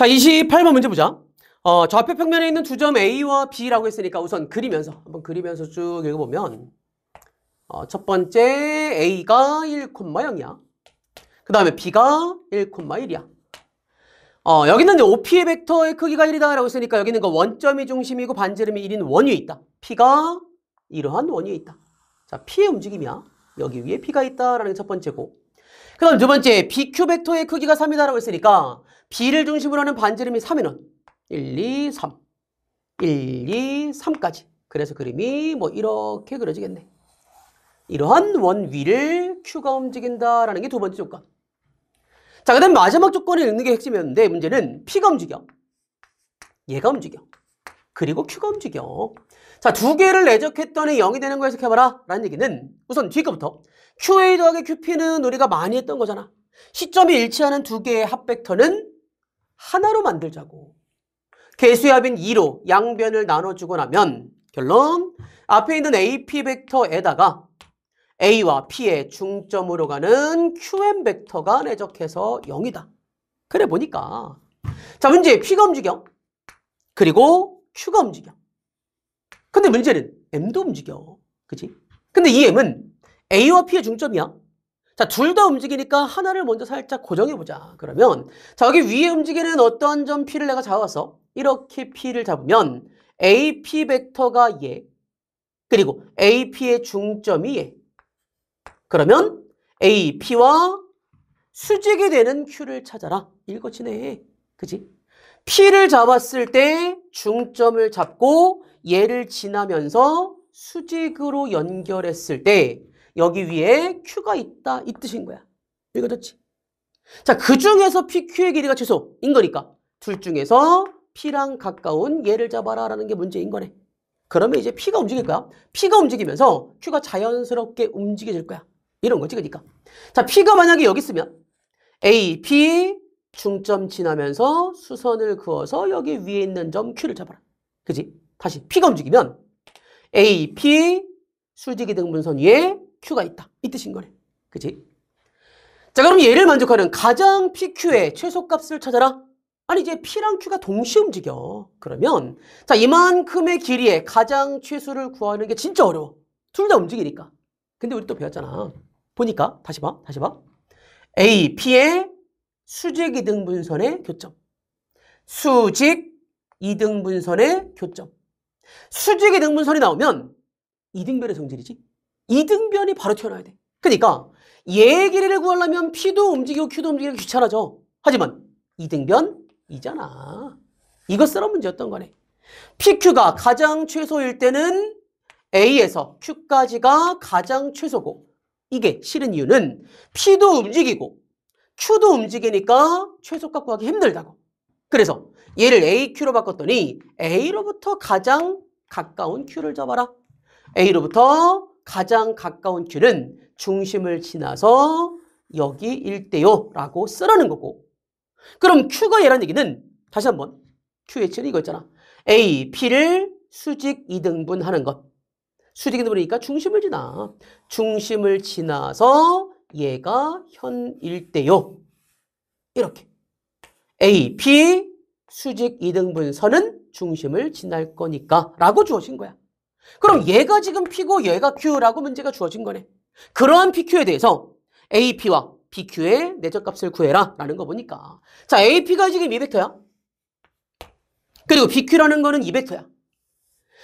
자, 28번 문제 보자. 어, 좌표 평면에 있는 두 점 A와 B라고 했으니까 우선 그리면서 한번 그리면서 쭉 읽어보면 어, 첫 번째 A가 1,0이야. 그 다음에 B가 1,1이야. 어, 여기는 이제 OP의 벡터의 크기가 1이다 라고 했으니까 여기는 그 원점이 중심이고 반지름이 1인 원위에 있다. P가 이러한 원위에 있다. 자, P의 움직임이야. 여기 위에 P가 있다라는 첫 번째고. 그 다음 두 번째, BQ 벡터의 크기가 3이다라고 했으니까 B를 중심으로 하는 반지름이 3이는 1, 2, 3. 1, 2, 3까지. 그래서 그림이 뭐 이렇게 그려지겠네. 이러한 원 위를 Q가 움직인다라는 게 두 번째 조건. 자, 그 다음 마지막 조건을 읽는 게 핵심이었는데 문제는 P가 움직여. 얘가 움직여. 그리고 Q가 움직여. 자, 두 개를 내적했더니 0이 되는 거 해석해봐라. 라는 얘기는 우선 뒤 거부터 QA 더하기 QP는 우리가 많이 했던 거잖아. 시점이 일치하는 두 개의 합벡터는 하나로 만들자고. 개수합인 2로 양변을 나눠주고 나면 결론 앞에 있는 AP 벡터에다가 A와 P의 중점으로 가는 QM 벡터가 내적해서 0이다. 그래 보니까 자 문제 P가 움직여 그리고 Q가 움직여 근데 문제는 M도 움직여 그치? 근데 이 M은 A와 P의 중점이야 자, 둘 다 움직이니까 하나를 먼저 살짝 고정해보자. 그러면, 자, 여기 위에 움직이는 어떤 점 P를 내가 잡아서 이렇게 P를 잡으면 AP 벡터가 얘, 그리고 AP의 중점이 얘. 그러면 AP와 수직이 되는 Q를 찾아라. 일거지네 그지? P를 잡았을 때 중점을 잡고 얘를 지나면서 수직으로 연결했을 때 여기 위에 Q가 있다 이 뜻인 거야. 이거졌지? 자, 그 중에서 PQ의 길이가 최소인 거니까 둘 중에서 P랑 가까운 얘를 잡아라 라는 게 문제인 거네. 그러면 이제 P가 움직일 거야. P가 움직이면서 Q가 자연스럽게 움직여질 거야. 이런 거지, 그러니까. 자, P가 만약에 여기 있으면 A, P 중점 지나면서 수선을 그어서 여기 위에 있는 점 Q를 잡아라. 그지? 다시 P가 움직이면 A, P 수직이 등분선 위에 Q가 있다. 이 뜻인 거네. 그치? 자, 그럼 얘를 만족하는 가장 PQ의 최소값을 찾아라. 아니, 이제 P랑 Q가 동시에 움직여. 그러면, 자, 이만큼의 길이의 가장 최소를 구하는 게 진짜 어려워. 둘 다 움직이니까. 근데 우리 또 배웠잖아. 보니까, 다시 봐, 다시 봐. A, P의 수직 이등분선의 교점. 수직 이등분선의 교점. 수직 이등분선이 나오면 이등변의 성질이지. 이등변이 바로 튀어나와야 돼. 그러니까 얘기를 구하려면 P도 움직이고 Q도 움직이기 귀찮아져. 하지만 이등변이잖아. 이거 쓰라는 문제였던 거네. PQ가 가장 최소일 때는 A에서 Q까지가 가장 최소고 이게 싫은 이유는 P도 움직이고 Q도 움직이니까 최소값 구하기 힘들다고. 그래서 얘를 AQ로 바꿨더니 A로부터 가장 가까운 Q를 잡아라. A로부터 가장 가까운 길은 중심을 지나서 여기 일대요 라고 쓰라는 거고 그럼 Q가 얘란 얘기는 다시 한번 q 치는 이거 있잖아 A, P를 수직 이등분 하는 것 수직 이등분이니까 중심을 지나 중심을 지나서 얘가 현 일대요 이렇게 A, P 수직 이등분선은 중심을 지날 거니까 라고 주어진 거야 그럼 얘가 지금 P고 얘가 Q라고 문제가 주어진 거네. 그러한 PQ에 대해서 AP와 BQ의 내적값을 구해라 라는 거 보니까 자 AP가 지금 200터야. 그리고 BQ라는 거는 200터야.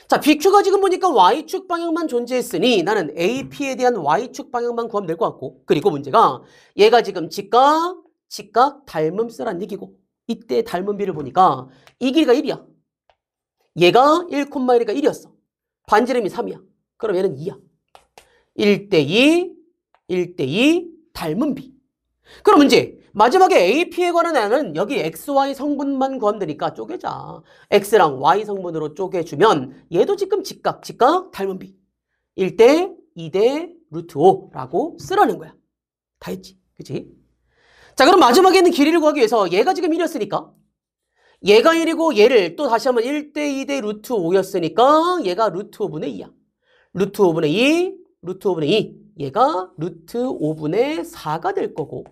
자 BQ가 지금 보니까 Y축 방향만 존재했으니 나는 AP에 대한 Y축 방향만 구하면 될 것 같고 그리고 문제가 얘가 지금 직각, 직각, 닮음쓰란 얘기고 이때 닮음비를 보니까 이 길이가 1이야. 얘가 1,1가 콤마 1이었어. 반지름이 3이야. 그럼 얘는 2야. 1대2, 1대2 닮은 비. 그럼 문제. 마지막에 AP에 관한 애는 여기 XY 성분만 구하 되니까 쪼개자. X랑 Y 성분으로 쪼개주면 얘도 지금 직각, 직각 닮은 비. 1대 2대 루트 5라고 쓰라는 거야. 다 했지? 그치? 자, 그럼 마지막에는 있 길이를 구하기 위해서 얘가 지금 1이었으니까 얘가 1이고 얘를 또 다시 한번 1대 2대 루트 5였으니까 얘가 루트 5분의 2야. 루트 5분의 2, 루트 5분의 2. 얘가 루트 5분의 4가 될 거고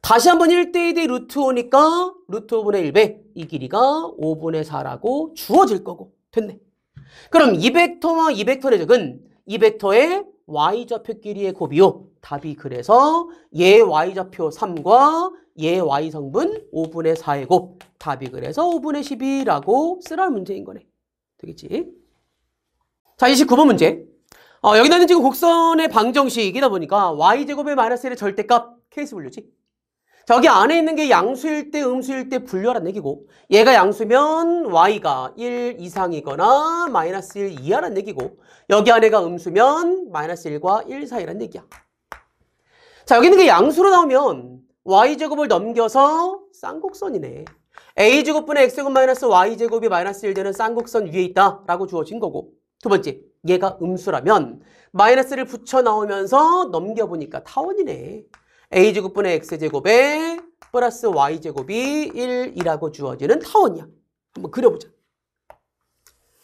다시 한번 1대 2대 루트 5니까 루트 5분의 1배 이 길이가 5분의 4라고 주어질 거고 됐네. 그럼 이 벡터와 이 벡터의 적은 이 벡터의 y좌표 길이의 곱이요. 답이 그래서 얘 y좌표 3과 얘 예, Y 성분 5분의 4의 곱. 답이 그래서 5분의 1 2라고 쓰라는 문제인 거네. 되겠지? 자, 29번 문제. 어, 여기는 지금 곡선의 방정식이다 보니까 y제곱의 마이너스 1의 절대값 케이스 분류지. 저기 안에 있는 게 양수일 때 음수일 때 분류하라는 얘기고 얘가 양수면 y가 1 이상이거나 마이너스 1 이하라는 얘기고 여기 안에가 음수면 마이너스 1과 1 사이라는 얘기야. 자 여기 있는 게 양수로 나오면 y제곱을 넘겨서 쌍곡선이네. a제곱분의 x제곱 마이너스 y제곱이 마이너스 1 되는 쌍곡선 위에 있다라고 주어진 거고 두 번째, 얘가 음수라면 마이너스를 붙여 나오면서 넘겨보니까 타원이네. a제곱분의 x제곱에 플러스 y제곱이 1이라고 주어지는 타원이야. 한번 그려보자.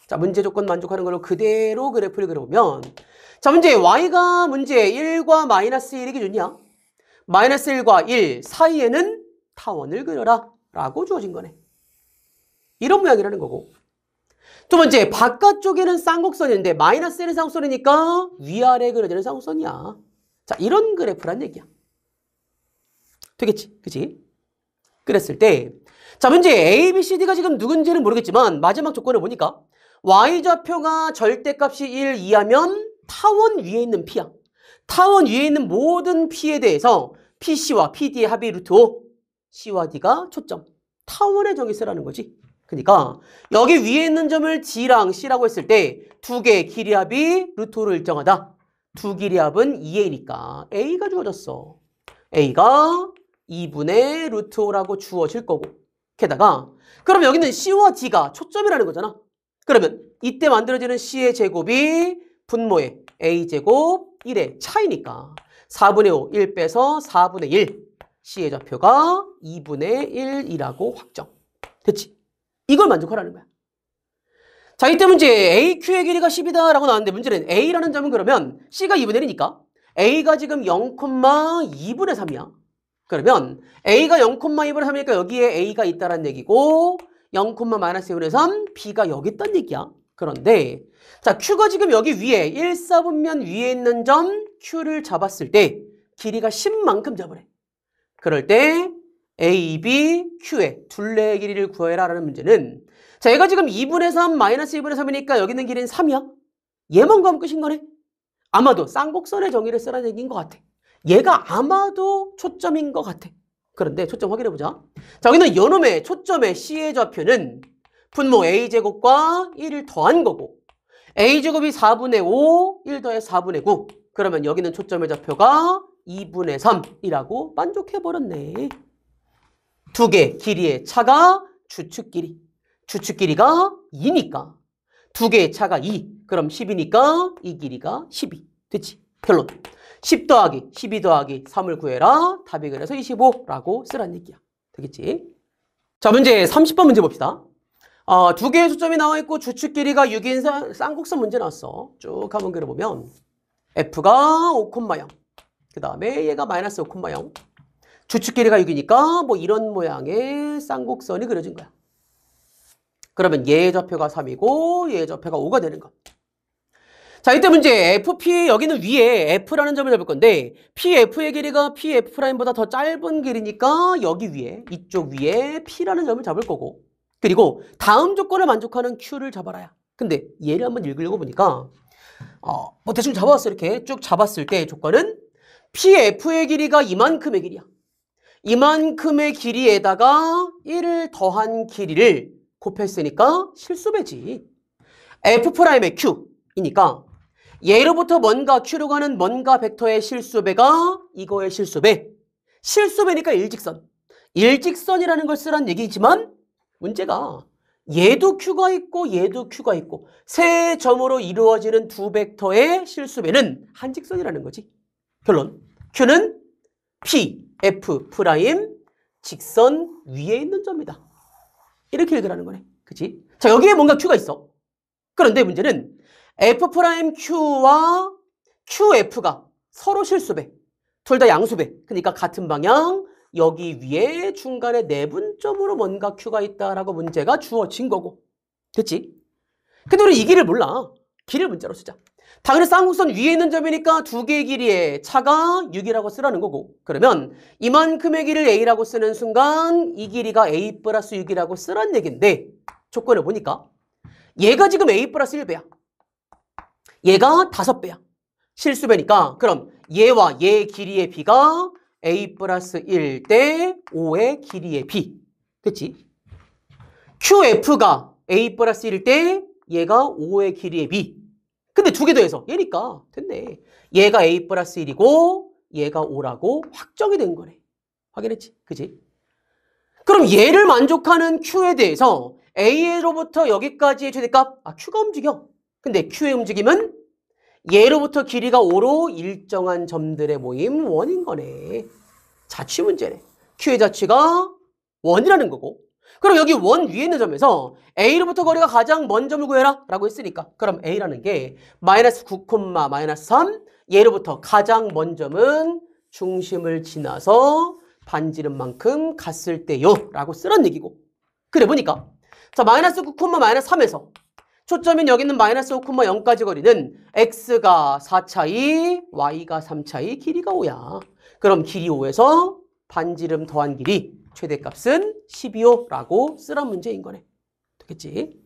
자, 문제 조건 만족하는 걸로 그대로 그래프를 그려보면 자, 문제 y가 문제 1과 마이너스 1이 기준이야. 마이너스 1과 1 사이에는 타원을 그려라 라고 주어진 거네. 이런 모양이라는 거고 두 번째 바깥쪽에는 쌍곡선인데 마이너스 1은 쌍곡선이니까 위아래 그려지는 쌍곡선이야. 자 이런 그래프란 얘기야. 되겠지? 그치? 그랬을 때자 문제 A, B, C, D가 지금 누군지는 모르겠지만 마지막 조건을 보니까 Y좌표가 절대값이 1 이하면 타원 위에 있는 P야. 타원 위에 있는 모든 P에 대해서 PC와 PD의 합의 루트 5. C와 D가 초점. 타원의 정의 쓰라는 거지. 그러니까 여기 위에 있는 점을 G랑 C라고 했을 때 두 개의 길이 합이 루트 5로 일정하다. 두 길이 합은 2A니까 A가 주어졌어. A가 2분의 루트 5라고 주어질 거고 게다가 그럼 여기는 C와 D가 초점이라는 거잖아. 그러면 이때 만들어지는 C의 제곱이 분모의 A제곱 1의 차이니까 4분의 5, 1 빼서 4분의 1. C의 좌표가 2분의 1이라고 확정. 됐지? 이걸 만족하라는 거야. 자, 이때 문제 AQ의 길이가 10이다 라고 나왔는데 문제는 A라는 점은 그러면 C가 2분의 1이니까 A가 지금 0,2분의 3이야. 그러면 A가 0,2분의 3이니까 여기에 A가 있다라는 얘기고 0,-2분의 3, B가 여기 있다는 얘기야. 그런데 자 Q가 지금 여기 위에 1사분면 위에 있는 점 Q를 잡았을 때 길이가 10만큼 잡으래. 그럴 때 A, B, Q의 둘레의 길이를 구해라라는 문제는 자 얘가 지금 2분의 3 마이너스 2분의 3이니까 여기 있는 길이는 3이야. 얘만 구하면 끝인 거네. 아마도 쌍곡선의 정의를 쓰라는 얘기인 것 같아. 얘가 아마도 초점인 것 같아. 그런데 초점 확인해보자. 자 여기는 연놈의 초점의 C의 좌표는 분모 A제곱과 1을 더한 거고 A제곱이 4분의 5, 1 더해 4분의 9 그러면 여기는 초점의 좌표가 2분의 3이라고 만족해버렸네. 두개 길이의 차가 주축 길이. 주축 길이가 2니까. 두 개의 차가 2. 그럼 10이니까 이 길이가 12. 됐지? 결론. 10 더하기 12 더하기 3을 구해라. 답이 그래서 25라고 쓰란 얘기야. 되겠지? 자, 문제 30번 문제 봅시다. 어, 두 개의 초점이 나와 있고 주축 길이가 6인 쌍곡선 문제 나왔어. 쭉 한번 그려보면 F가 5,0. 그 다음에 얘가 마이너스 5,0. 주축 길이가 6이니까 뭐 이런 모양의 쌍곡선이 그려진 거야. 그러면 얘 좌표가 3이고 얘 좌표가 5가 되는 거. 자, 이때 문제 FP 여기는 위에 F라는 점을 잡을 건데 PF의 길이가 PF'보다 더 짧은 길이니까 여기 위에 이쪽 위에 P라는 점을 잡을 거고 그리고 다음 조건을 만족하는 Q를 잡아라야. 근데 얘를 한번 읽으려고 보니까 어, 뭐 대충 잡아왔어 이렇게 쭉 잡았을 때 조건은 PF의 길이가 이만큼의 길이야. 이만큼의 길이에다가 1을 더한 길이를 곱했으니까 실수배지. F'의 Q이니까 얘로부터 뭔가 Q로 가는 뭔가 벡터의 실수배가 이거의 실수배. 실수배니까 일직선. 일직선이라는 걸 쓰란 얘기지만 문제가 얘도 Q가 있고 얘도 Q가 있고 세 점으로 이루어지는 두 벡터의 실수배는 한 직선이라는 거지. 결론. Q는 P, F 프라임 직선 위에 있는 점이다. 이렇게 읽으하는 거네. 그치? 자, 여기에 뭔가 Q가 있어. 그런데 문제는 F 프라임 Q와 QF가 서로 실수배. 둘 다 양수배. 그러니까 같은 방향, 여기 위에 중간에 내분점으로 네 뭔가 Q가 있다라고 문제가 주어진 거고. 됐지? 근데 우리 이 길을 몰라. 길을 문자로 쓰자. 당연히 쌍곡선 위에 있는 점이니까 두 개의 길이에 차가 6이라고 쓰라는 거고 그러면 이만큼의 길을 A라고 쓰는 순간 이 길이가 A 플러스 6이라고 쓰란 얘긴데 조건을 보니까 얘가 지금 A 플러스 1배야 얘가 5배야 실수배니까 그럼 얘와 얘 길이의 비가 a 플러스 1대 5의 길이의 b. 됐지? qf가 a 플러스 1대 얘가 5의 길이의 b. 근데 두 개 더해서 얘니까 됐네. 얘가 a 플러스 1이고 얘가 5라고 확정이 된 거네. 확인했지? 그지? 그럼 얘를 만족하는 q에 대해서 a로부터 여기까지의 최대값, 아 q가 움직여. 근데 q의 움직임은 예로부터 길이가 5로 일정한 점들의 모임 원인 거네. 자취 문제네. Q의 자취가 원이라는 거고 그럼 여기 원 위에 있는 점에서 A로부터 거리가 가장 먼 점을 구해라 라고 했으니까 그럼 A라는 게 마이너스 9, 마이너스 마3예로부터 가장 먼 점은 중심을 지나서 반지름 만큼 갔을 때요 라고 쓰란 얘기고 그래 보니까 자 마이너스 9, 마이너스 3에서 초점인 여기 있는 마이너스 5,0까지 거리는 x가 4차이, y가 3차이, 길이가 5야. 그럼 길이 5에서 반지름 더한 길이 최대값은 12호라고 쓰란 문제인 거네. 되겠지?